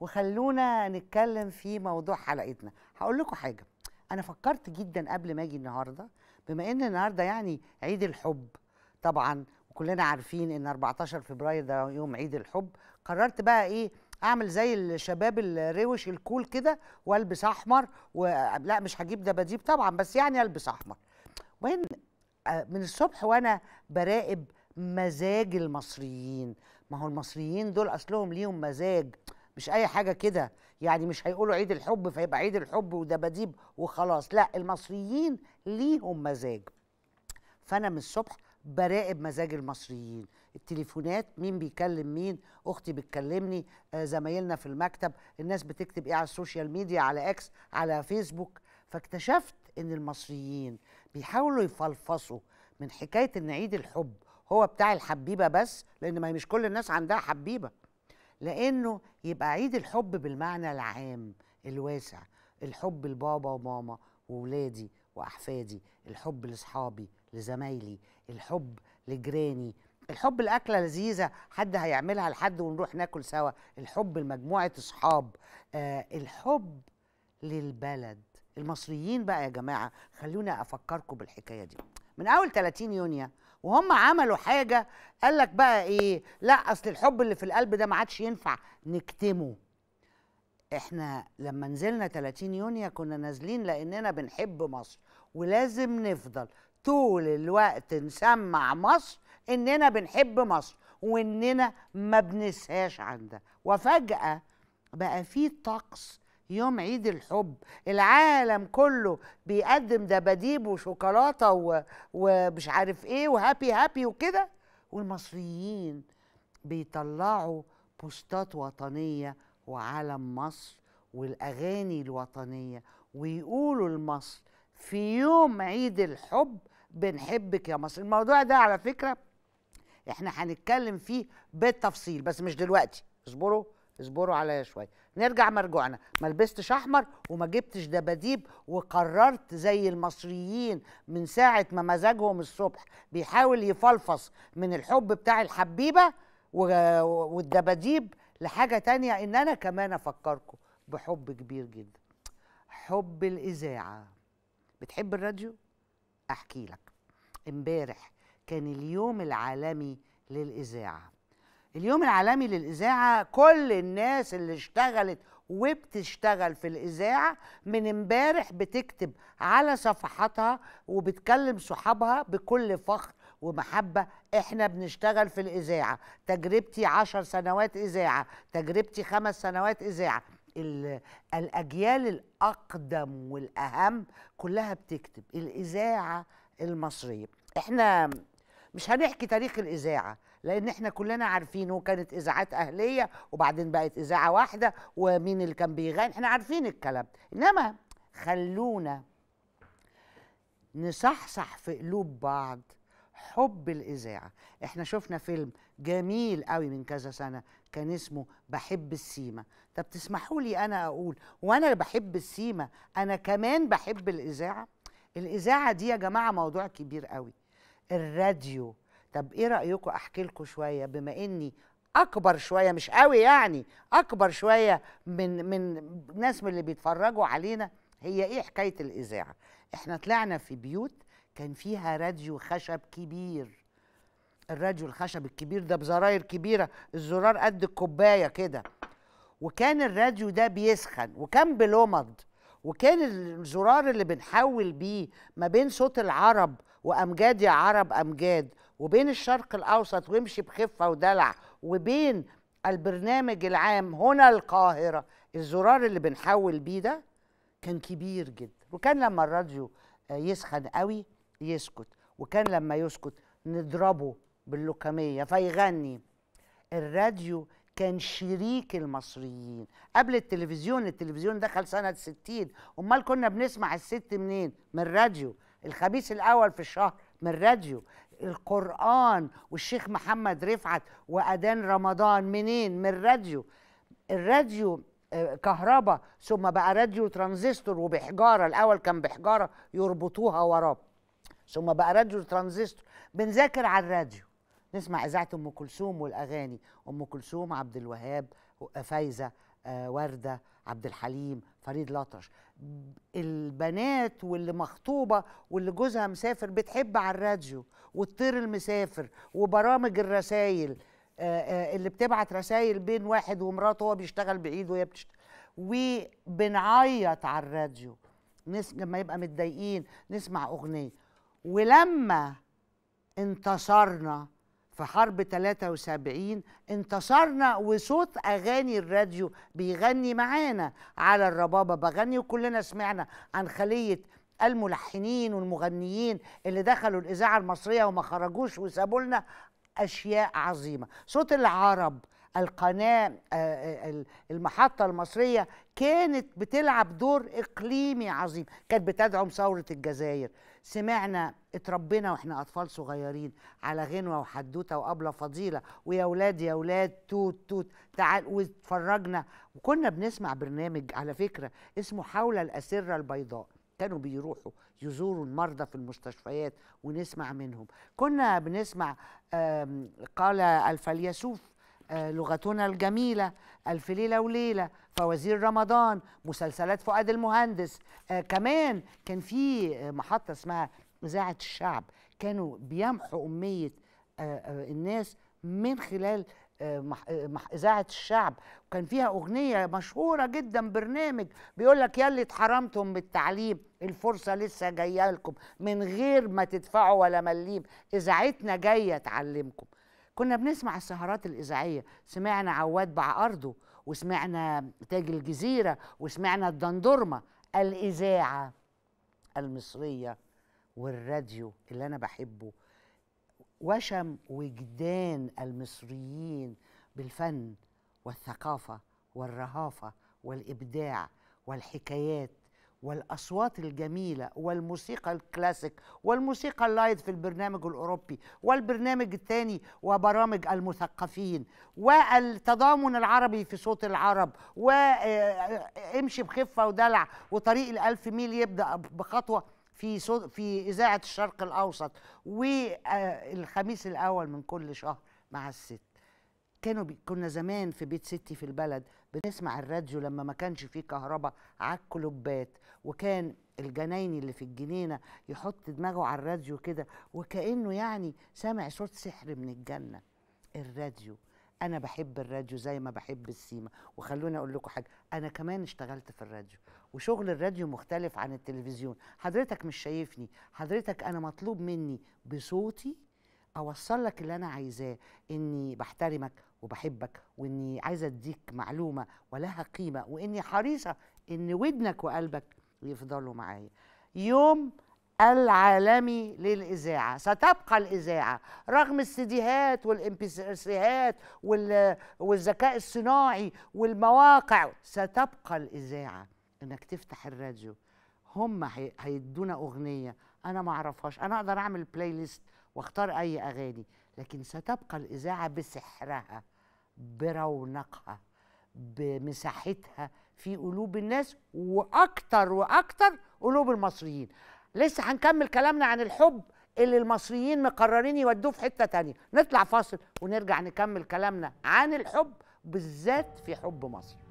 وخلونا نتكلم في موضوع حلقتنا هقول لكم حاجه انا فكرت جدا قبل ما اجي النهارده بما ان النهارده يعني عيد الحب طبعا وكلنا عارفين ان 14 فبراير ده يوم عيد الحب قررت بقى ايه اعمل زي الشباب الروش الكول كده والبس احمر و... لا مش هجيب دباديب طبعا بس يعني البس احمر وين آه، من الصبح وانا براقب مزاج المصريين ما هو المصريين دول اصلهم ليهم مزاج مش اي حاجه كده يعني مش هيقولوا عيد الحب فيبقى عيد الحب ودباديب وخلاص لا المصريين ليهم مزاج فانا من الصبح براقب مزاج المصريين التليفونات مين بيكلم مين اختي بتكلمني آه، زمايلنا في المكتب الناس بتكتب ايه على السوشيال ميديا على اكس على فيسبوك فاكتشفت ان المصريين بيحاولوا يفلفصوا من حكايه ان عيد الحب هو بتاع الحبيبه بس لان ما مش كل الناس عندها حبيبه لانه يبقى عيد الحب بالمعنى العام الواسع الحب لبابا وماما وولادي واحفادي الحب لاصحابي لزمايلي الحب لجيراني الحب الاكله لذيذه حد هيعملها لحد ونروح ناكل سوا الحب لمجموعه اصحاب آه الحب للبلد المصريين بقى يا جماعه خلوني افكركم بالحكايه دي من اول 30 يونيو وهم عملوا حاجه قال لك بقى ايه لا اصل الحب اللي في القلب ده ما عادش ينفع نكتمه احنا لما نزلنا 30 يونيو كنا نازلين لاننا بنحب مصر ولازم نفضل طول الوقت نسمع مصر اننا بنحب مصر واننا ما بنسهاش عندها وفجاه بقى في طقس يوم عيد الحب العالم كله بيقدم دباديب وشوكولاته و... ومش عارف ايه وهابي هابي وكده والمصريين بيطلعوا بوستات وطنيه وعلم مصر والاغاني الوطنيه ويقولوا لمصر في يوم عيد الحب بنحبك يا مصر الموضوع ده على فكره احنا هنتكلم فيه بالتفصيل بس مش دلوقتي اصبروا اصبروا عليا شويه نرجع مرجوعنا ما لبستش احمر وما جبتش دباديب وقررت زي المصريين من ساعه ما مزاجهم الصبح بيحاول يفلفص من الحب بتاع الحبيبه والدباديب لحاجه تانية ان انا كمان افكركم بحب كبير جدا حب الاذاعه بتحب الراديو احكي لك امبارح كان اليوم العالمي للاذاعه اليوم العالمي للإذاعة كل الناس اللي اشتغلت وبتشتغل في الإذاعة من امبارح بتكتب على صفحاتها وبتكلم صحابها بكل فخر ومحبة احنا بنشتغل في الإذاعة تجربتي عشر سنوات إذاعة تجربتي خمس سنوات إذاعة الأجيال الأقدم والأهم كلها بتكتب الإذاعة المصرية احنا مش هنحكي تاريخ الإذاعة لان احنا كلنا عارفينه كانت اذاعات اهليه وبعدين بقت اذاعه واحده ومين اللي كان بيغني احنا عارفين الكلام انما خلونا نصحصح في قلوب بعض حب الإذاعة احنا شفنا فيلم جميل قوي من كذا سنة كان اسمه بحب السيما طب تسمحوا لي أنا أقول وأنا بحب السيما أنا كمان بحب الإذاعة الإذاعة دي يا جماعة موضوع كبير قوي الراديو طب ايه رايكم احكي لكم شويه بما اني اكبر شويه مش قوي يعني اكبر شويه من من ناس من اللي بيتفرجوا علينا هي ايه حكايه الاذاعه احنا طلعنا في بيوت كان فيها راديو خشب كبير الراديو الخشب الكبير ده بزراير كبيره الزرار قد الكوبايه كده وكان الراديو ده بيسخن وكان بلومض وكان الزرار اللي بنحول بيه ما بين صوت العرب وامجاد يا عرب امجاد وبين الشرق الاوسط ويمشي بخفه ودلع وبين البرنامج العام هنا القاهره الزرار اللي بنحول بيه ده كان كبير جدا وكان لما الراديو آه، يسخن قوي يسكت وكان لما يسكت نضربه باللوكاميه فيغني الراديو كان شريك المصريين قبل التلفزيون التلفزيون دخل سنة ستين أمال كنا بنسمع الست منين من الراديو الخبيث الأول في الشهر من الراديو القرآن والشيخ محمد رفعت وأذان رمضان منين؟ من الراديو الراديو آه، كهرباء ثم بقى راديو ترانزستور وبحجارة الأول كان بحجارة يربطوها وراه ثم بقى راديو ترانزستور بنذاكر على الراديو نسمع إذاعة أم كلثوم والأغاني أم كلثوم عبد الوهاب فايزة آه، ورده عبد الحليم فريد لطش البنات واللي مخطوبه واللي جوزها مسافر بتحب على الراديو والطير المسافر وبرامج الرسايل آه، آه، اللي بتبعت رسايل بين واحد ومراته هو بيشتغل بعيد وهي بتشتغل وبنعيط على الراديو نس... لما يبقى متضايقين نسمع اغنيه ولما انتصرنا في حرب 73 انتصرنا وصوت اغاني الراديو بيغني معانا على الربابه بغني وكلنا سمعنا عن خليه الملحنين والمغنيين اللي دخلوا الاذاعه المصريه وما خرجوش وسابوا لنا اشياء عظيمه صوت العرب القناه آه، آه، المحطه المصريه كانت بتلعب دور اقليمي عظيم كانت بتدعم ثوره الجزائر سمعنا اتربينا واحنا اطفال صغيرين على غنوه وحدوته وابله فضيله ويا اولاد يا اولاد توت توت تعال واتفرجنا وكنا بنسمع برنامج على فكره اسمه حول الاسره البيضاء كانوا بيروحوا يزوروا المرضى في المستشفيات ونسمع منهم كنا بنسمع قال الفيلسوف آه، لغتنا الجميلة ألف ليلة وليلة فوازير رمضان مسلسلات فؤاد المهندس آه، كمان كان في آه، محطة اسمها إذاعة الشعب كانوا بيمحوا أمية الناس من خلال إذاعة الشعب وكان فيها أغنية مشهورة جدا برنامج بيقول لك يا اللي اتحرمتم بالتعليم الفرصة لسه جاية لكم من غير ما تدفعوا ولا مليم إذاعتنا جاية تعلمكم كنا بنسمع السهرات الإذاعية سمعنا عواد بع أرضه وسمعنا تاج الجزيرة وسمعنا الدندرمة الإذاعة المصرية والراديو اللي أنا بحبه وشم وجدان المصريين بالفن والثقافة والرهافة والإبداع والحكايات والأصوات الجميلة والموسيقى الكلاسيك والموسيقى اللايت في البرنامج الأوروبي والبرنامج الثاني وبرامج المثقفين والتضامن العربي في صوت العرب وامشي آه، بخفة ودلع وطريق الألف ميل يبدأ بخطوة في في إذاعة الشرق الأوسط والخميس الأول من كل شهر مع الست كانوا كنا زمان في بيت ستي في البلد بنسمع الراديو لما ما كانش فيه كهرباء على الكلوبات وكان الجنايني اللي في الجنينه يحط دماغه على الراديو كده وكانه يعني سامع صوت سحر من الجنه الراديو انا بحب الراديو زي ما بحب السيما وخلوني اقول لكم حاجه انا كمان اشتغلت في الراديو وشغل الراديو مختلف عن التلفزيون حضرتك مش شايفني حضرتك انا مطلوب مني بصوتي اوصل لك اللي انا عايزاه اني بحترمك وبحبك واني عايزه اديك معلومه ولها قيمه واني حريصه ان ودنك وقلبك يفضلوا معايا يوم العالمي للإذاعة ستبقى الإذاعة رغم السديهات والإمبيسيهات والذكاء الصناعي والمواقع ستبقى الإذاعة إنك تفتح الراديو هم هيدونا أغنية أنا ما أعرفهاش أنا أقدر أعمل بلاي ليست واختار اي اغاني لكن ستبقى الاذاعه بسحرها برونقها بمساحتها في قلوب الناس واكتر واكتر قلوب المصريين لسه هنكمل كلامنا عن الحب اللي المصريين مقررين يودوه في حته تانية نطلع فاصل ونرجع نكمل كلامنا عن الحب بالذات في حب مصر